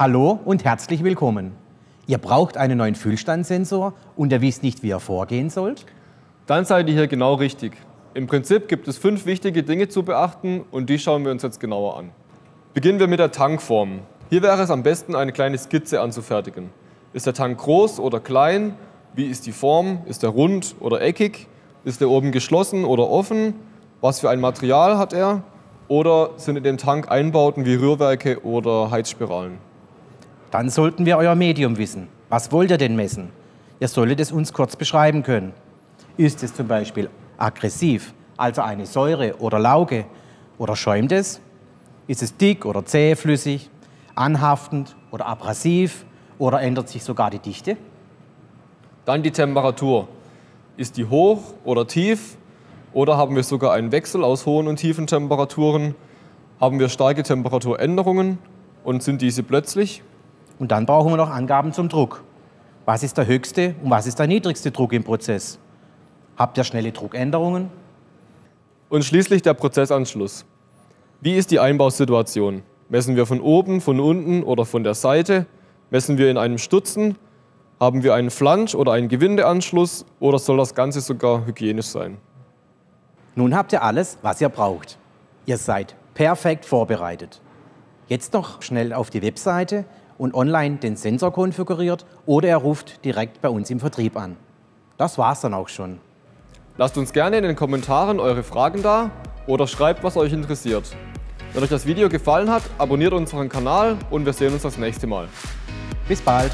Hallo und herzlich willkommen. Ihr braucht einen neuen Füllstandsensor und ihr wisst nicht, wie ihr vorgehen sollt? Dann seid ihr hier genau richtig. Im Prinzip gibt es fünf wichtige Dinge zu beachten und die schauen wir uns jetzt genauer an. Beginnen wir mit der Tankform. Hier wäre es am besten, eine kleine Skizze anzufertigen. Ist der Tank groß oder klein? Wie ist die Form? Ist er rund oder eckig? Ist er oben geschlossen oder offen? Was für ein Material hat er? Oder sind in dem Tank Einbauten wie Rührwerke oder Heizspiralen? Dann sollten wir euer Medium wissen. Was wollt ihr denn messen? Ihr solltet es uns kurz beschreiben können. Ist es zum Beispiel aggressiv, also eine Säure oder Lauge? Oder schäumt es? Ist es dick oder zähflüssig, anhaftend oder abrasiv? Oder ändert sich sogar die Dichte? Dann die Temperatur. Ist die hoch oder tief? Oder haben wir sogar einen Wechsel aus hohen und tiefen Temperaturen? Haben wir starke Temperaturänderungen und sind diese plötzlich? Und dann brauchen wir noch Angaben zum Druck. Was ist der höchste und was ist der niedrigste Druck im Prozess? Habt ihr schnelle Druckänderungen? Und schließlich der Prozessanschluss. Wie ist die Einbausituation? Messen wir von oben, von unten oder von der Seite? Messen wir in einem Stutzen? Haben wir einen Flansch oder einen Gewindeanschluss oder soll das Ganze sogar hygienisch sein? Nun habt ihr alles, was ihr braucht. Ihr seid perfekt vorbereitet. Jetzt noch schnell auf die Webseite und online den Sensor konfiguriert oder er ruft direkt bei uns im Vertrieb an. Das war's dann auch schon. Lasst uns gerne in den Kommentaren eure Fragen da oder schreibt, was euch interessiert. Wenn euch das Video gefallen hat, abonniert unseren Kanal und wir sehen uns das nächste Mal. Bis bald!